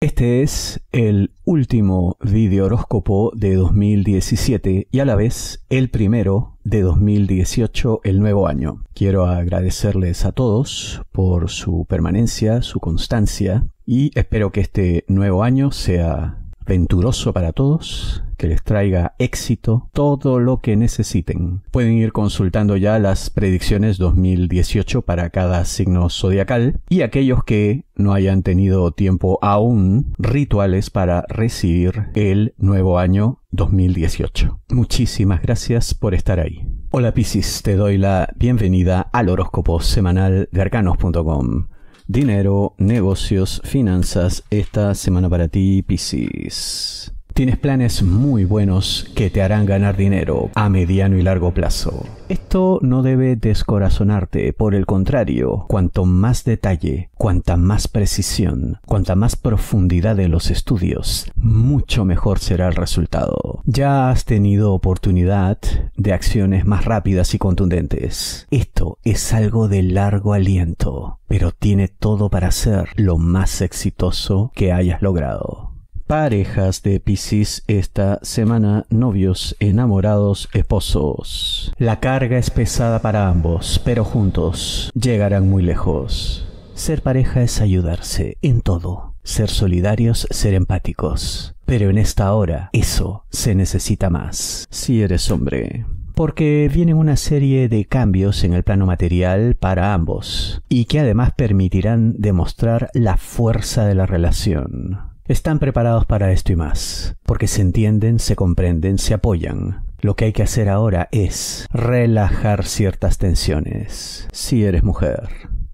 Este es el último video horóscopo de 2017 y a la vez el primero de 2018, el nuevo año. Quiero agradecerles a todos por su permanencia, su constancia y espero que este nuevo año sea venturoso para todos, que les traiga éxito, todo lo que necesiten. Pueden ir consultando ya las predicciones 2018 para cada signo zodiacal y aquellos que no hayan tenido tiempo aún, rituales para recibir el nuevo año 2018. Muchísimas gracias por estar ahí. Hola Piscis, te doy la bienvenida al horóscopo semanal de arcanos.com dinero, negocios, finanzas, esta semana para ti, Piscis. Tienes planes muy buenos que te harán ganar dinero a mediano y largo plazo. Esto no debe descorazonarte, por el contrario, cuanto más detalle, cuanta más precisión, cuanta más profundidad en los estudios, mucho mejor será el resultado. Ya has tenido oportunidad de acciones más rápidas y contundentes. Esto es algo de largo aliento, pero tiene todo para ser lo más exitoso que hayas logrado parejas de Piscis esta semana, novios, enamorados, esposos. La carga es pesada para ambos, pero juntos llegarán muy lejos. Ser pareja es ayudarse en todo, ser solidarios, ser empáticos. Pero en esta hora eso se necesita más. Si eres hombre, porque vienen una serie de cambios en el plano material para ambos y que además permitirán demostrar la fuerza de la relación. Están preparados para esto y más, porque se entienden, se comprenden, se apoyan. Lo que hay que hacer ahora es relajar ciertas tensiones, si eres mujer.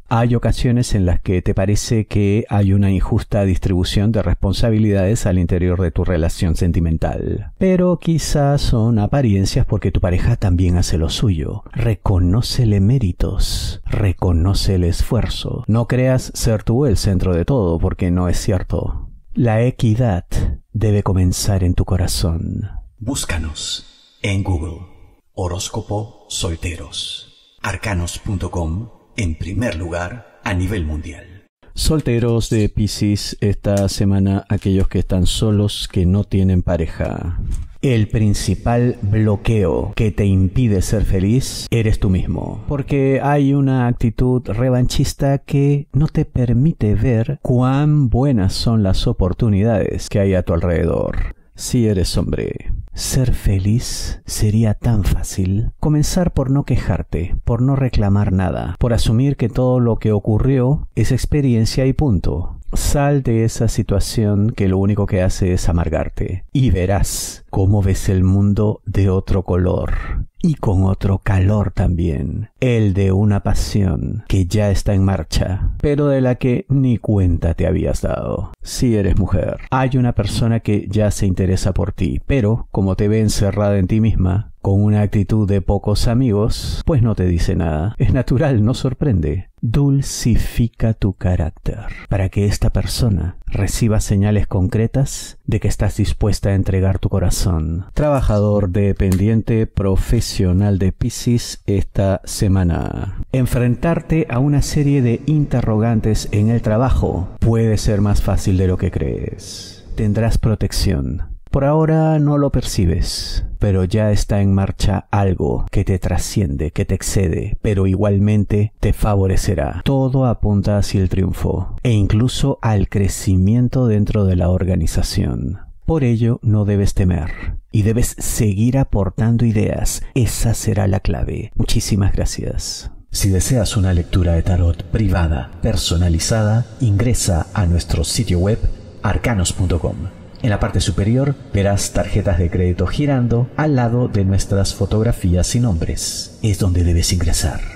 Hay ocasiones en las que te parece que hay una injusta distribución de responsabilidades al interior de tu relación sentimental, pero quizás son apariencias porque tu pareja también hace lo suyo. Reconócele méritos, reconoce el esfuerzo. No creas ser tú el centro de todo porque no es cierto. La equidad debe comenzar en tu corazón. Búscanos en Google. Horóscopo Solteros. Arcanos.com en primer lugar a nivel mundial. Solteros de Pisces esta semana, aquellos que están solos, que no tienen pareja. El principal bloqueo que te impide ser feliz eres tú mismo, porque hay una actitud revanchista que no te permite ver cuán buenas son las oportunidades que hay a tu alrededor. Si eres hombre, ser feliz sería tan fácil. Comenzar por no quejarte, por no reclamar nada, por asumir que todo lo que ocurrió es experiencia y punto. Sal de esa situación que lo único que hace es amargarte y verás cómo ves el mundo de otro color y con otro calor también, el de una pasión que ya está en marcha, pero de la que ni cuenta te habías dado. Si eres mujer, hay una persona que ya se interesa por ti, pero como te ve encerrada en ti misma, con una actitud de pocos amigos, pues no te dice nada. Es natural, no sorprende dulcifica tu carácter para que esta persona reciba señales concretas de que estás dispuesta a entregar tu corazón. Trabajador dependiente profesional de Pisces esta semana. Enfrentarte a una serie de interrogantes en el trabajo puede ser más fácil de lo que crees. Tendrás protección. Por ahora no lo percibes pero ya está en marcha algo que te trasciende, que te excede, pero igualmente te favorecerá. Todo apunta hacia el triunfo e incluso al crecimiento dentro de la organización. Por ello, no debes temer y debes seguir aportando ideas. Esa será la clave. Muchísimas gracias. Si deseas una lectura de tarot privada, personalizada, ingresa a nuestro sitio web arcanos.com. En la parte superior verás tarjetas de crédito girando al lado de nuestras fotografías y nombres. Es donde debes ingresar.